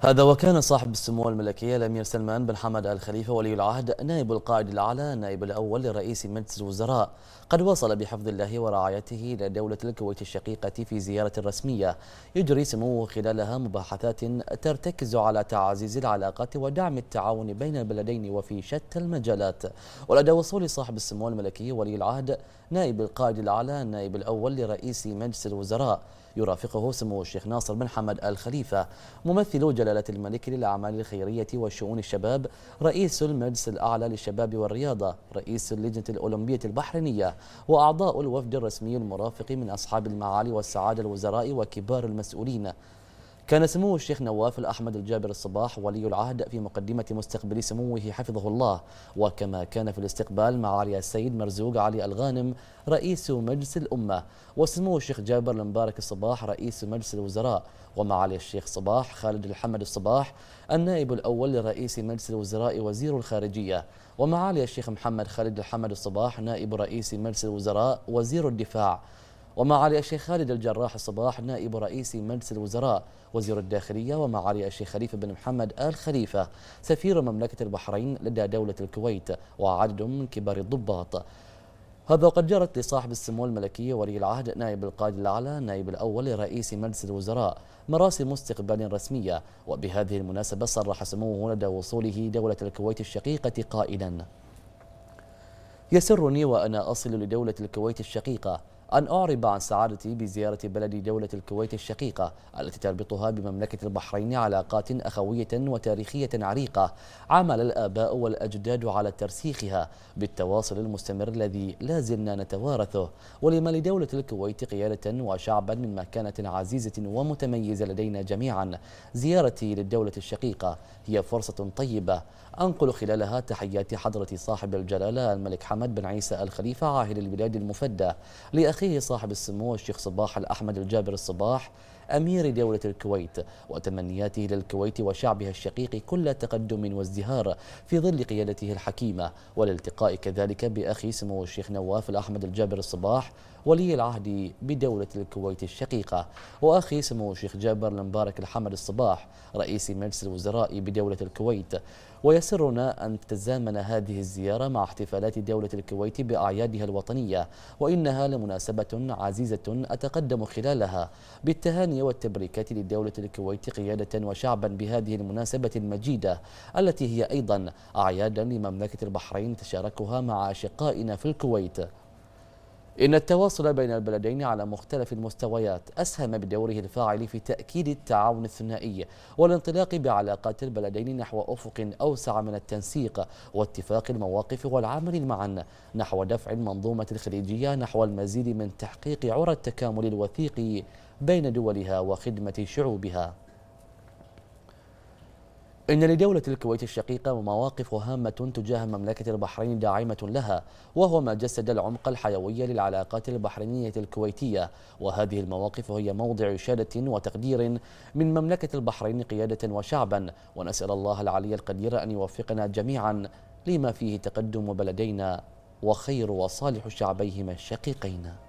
هذا وكان صاحب السمو الملكية الأمير سلمان بن حمد آل خليفة ولي العهد نائب القائد الأعلى نائب الأول لرئيس مجلس الوزراء قد وصل بحفظ الله ورعايته إلى دولة الكويت الشقيقة في زيارة رسمية يجري سموه خلالها مباحثات ترتكز على تعزيز العلاقات ودعم التعاون بين البلدين وفي شتى المجالات ولدى وصول صاحب السمو الملكي ولي العهد نائب القائد الأعلى نائب الأول لرئيس مجلس الوزراء يرافقه سمو الشيخ ناصر بن حمد الخليفة ممثل جلالة الملك للأعمال الخيرية وشؤون الشباب رئيس المجلس الأعلى للشباب والرياضة رئيس اللجنة الأولمبية البحرينية وأعضاء الوفد الرسمي المرافق من أصحاب المعالي والسعادة الوزراء وكبار المسؤولين كان سمو الشيخ نواف الأحمد الجابر الصباح ولي العهد في مقدمة مستقبل سموه حفظه الله وكما كان في الاستقبال مع علي السيد مرزوق علي الغانم رئيس مجلس الأمة وسمو الشيخ جابر المبارك الصباح رئيس مجلس الوزراء ومع علي الشيخ صباح خالد الحمد الصباح النائب الأول لرئيس مجلس الوزراء وزير الخارجية ومعالي الشيخ محمد خالد الحمد الصباح نائب رئيس مجلس الوزراء وزير الدفاع ومعالي الشيخ خالد الجراح الصباح نائب رئيس مجلس الوزراء وزير الداخلية ومعالي الشيخ خليفة بن محمد آل خليفة سفير مملكة البحرين لدى دولة الكويت وعدد من كبار الضباط هذا وقد جرت لصاحب السمو الملكي ولي العهد نائب القائد الأعلى نائب الأول لرئيس مجلس الوزراء مراسم استقبال رسمية وبهذه المناسبة صرح سموه لدى وصوله دولة الكويت الشقيقة قائلا يسرني وأنا أصل لدولة الكويت الشقيقة أن أعرب عن سعادتي بزيارة بلد دولة الكويت الشقيقة التي تربطها بمملكة البحرين علاقات أخوية وتاريخية عريقة عمل الآباء والأجداد على ترسيخها بالتواصل المستمر الذي لا زلنا نتوارثه ولما لدولة الكويت قيادة وشعبا من مكانة عزيزة ومتميزة لدينا جميعا زيارتي للدولة الشقيقة هي فرصة طيبة أنقل خلالها تحيات حضرة صاحب الجلالة الملك حمد بن عيسى الخليفة عاهل البلاد المفدى لأخ أخيه صاحب السمو الشيخ صباح الأحمد الجابر الصباح أمير دولة الكويت وتمنياته للكويت وشعبها الشقيق كل تقدم وازدهار في ظل قيادته الحكيمة والالتقاء كذلك بأخي سمو الشيخ نواف الأحمد الجابر الصباح ولي العهد بدولة الكويت الشقيقة وأخي سمو الشيخ جابر المبارك الحمد الصباح رئيس مجلس الوزراء بدولة الكويت ويسرنا أن تتزامن هذه الزيارة مع احتفالات دولة الكويت بأعيادها الوطنية وإنها لمناسبة عزيزة أتقدم خلالها بالتهاني التهنئه والتبريكات لدولة الكويت قيادة وشعبا بهذه المناسبة المجيدة التي هي أيضا أعيادا لمملكة البحرين تشاركها مع أشقائنا في الكويت إن التواصل بين البلدين على مختلف المستويات أسهم بدوره الفاعل في تأكيد التعاون الثنائي والانطلاق بعلاقات البلدين نحو أفق أوسع من التنسيق واتفاق المواقف والعمل معا نحو دفع المنظومة الخليجية نحو المزيد من تحقيق عرى التكامل الوثيقي بين دولها وخدمة شعوبها إن لدولة الكويت الشقيقة مواقف هامة تجاه مملكة البحرين داعمة لها وهو ما جسد العمق الحيوي للعلاقات البحرينية الكويتية وهذه المواقف هي موضع إشادة وتقدير من مملكة البحرين قيادة وشعبا ونسأل الله العلي القدير أن يوفقنا جميعا لما فيه تقدم بلدينا وخير وصالح شعبيهما الشقيقين